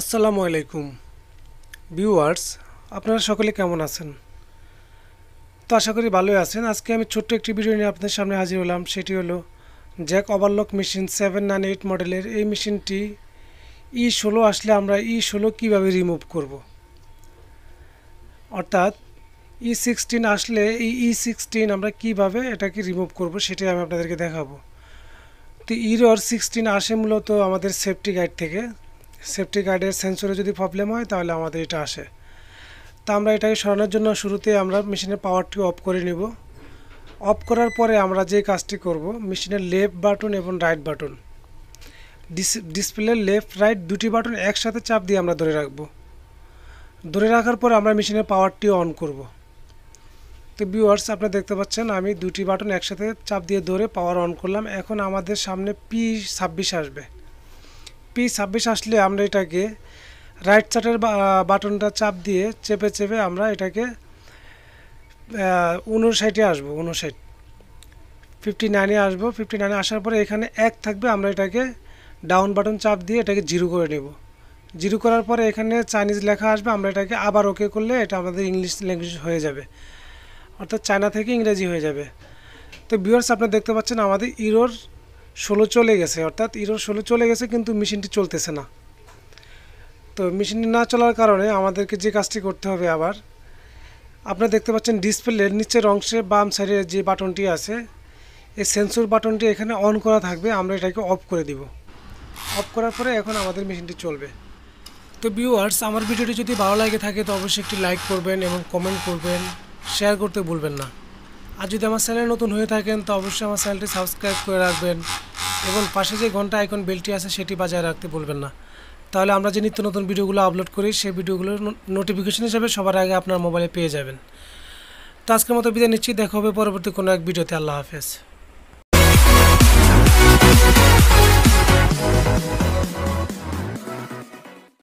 আসসালামু আলাইকুম ভিউয়ার্স আপনারা সকলে কেমন আছেন তো আশা করি ভালোই আছেন আজকে আমি ছোট্ট একটি ভিডিও নিয়ে আপনাদের সামনে হাজির হলাম সেটি হলো Jack overlock machine seven nine eight মডেলের এই মেশিনটি ই e ষোলো আসলে আমরা ই e ষোলো কীভাবে রিমুভ করব। অর্থাৎ ই e সিক্সটিন আসলে এই ই সিক্সটিন আমরা কীভাবে এটাকে রিমুভ করব সেটি আমি আপনাদেরকে দেখাবো তো ইরর সিক্সটিন আসে মূলত আমাদের সেফটি গাইড থেকে সেফটি গার্ডের সেন্সরে যদি প্রবলেম হয় তাহলে আমাদের এটা আসে তা আমরা এটাকে সরানোর জন্য শুরুতে আমরা মেশিনের পাওয়ারটি অফ করে নেব অফ করার পরে আমরা যে কাজটি করব মেশিনের লেফট বাটন এবং right button display left right দুটি বাটন একসাথে চাপ দিয়ে আমরা ধরে রাখব ধরে রাখার পরে আমরা মেশিনের পাওয়ারটি অন করব তো ভিউয়ার্স আপনারা দেখতে পাচ্ছেন আমি দুটি বাটন একসাথে চাপ দিয়ে ধরে পাওয়ার অন করলাম এখন আমাদের সামনে পি ছাব্বিশ আসবে পি ছাব্বিশ আসলে আমরা এটাকে রাইট চার্টের বাটনটা চাপ দিয়ে চেপে চেপে আমরা এটাকে উনষাটে আসবো উনষাট ফিফটি নাইনে আসবো ফিফটি নাইনে আসার পরে এখানে এক থাকবে আমরা এটাকে ডাউন বাটন চাপ দিয়ে এটাকে জিরো করে নেব জিরো করার পরে এখানে চাইনিজ লেখা আসবে আমরা এটাকে আবার ওকে করলে এটা আমাদের ইংলিশ ল্যাঙ্গুয়েজ হয়ে যাবে অর্থাৎ চায়না থেকে ইংরেজি হয়ে যাবে তো বিয়ার্স আপনারা দেখতে পাচ্ছেন আমাদের ইরোর ষোলো চলে গেছে অর্থাৎ ইরোর ষোলো চলে গেছে কিন্তু মেশিনটি চলতেছে না তো মেশিনটি না চলার কারণে আমাদেরকে যে কাজটি করতে হবে আবার আপনারা দেখতে পাচ্ছেন ডিসপ্লের নিচের অংশে বাম সাইডে যে বাটনটি আছে এই সেন্সর বাটনটি এখানে অন করা থাকবে আমরা এটাকে অফ করে দিব অফ করার পরে এখন আমাদের মেশিনটি চলবে তো ভিউয়ার্স আমার ভিডিওটি যদি ভালো লাগে থাকে তো অবশ্যই একটি লাইক করবেন এবং কমেন্ট করবেন শেয়ার করতে ভুলবেন না আর যদি আমার চ্যানেল নতুন হয়ে থাকেন তো অবশ্যই আমার চ্যানেলটি সাবস্ক্রাইব করে রাখবেন এবং পাশে যে ঘন্টা আইকন বেলটি আছে সেটি বাজায় রাখতে বলবেন না তাহলে আমরা যে নিত্য নতুন ভিডিওগুলো আপলোড করি সেই ভিডিওগুলোর নোটিফিকেশন হিসেবে সবার আগে আপনার মোবাইলে পেয়ে যাবেন তো আজকের মতো বিদায় নিচ্ছি দেখা হবে পরবর্তী কোনো এক ভিডিওতে আল্লাহ হাফেজ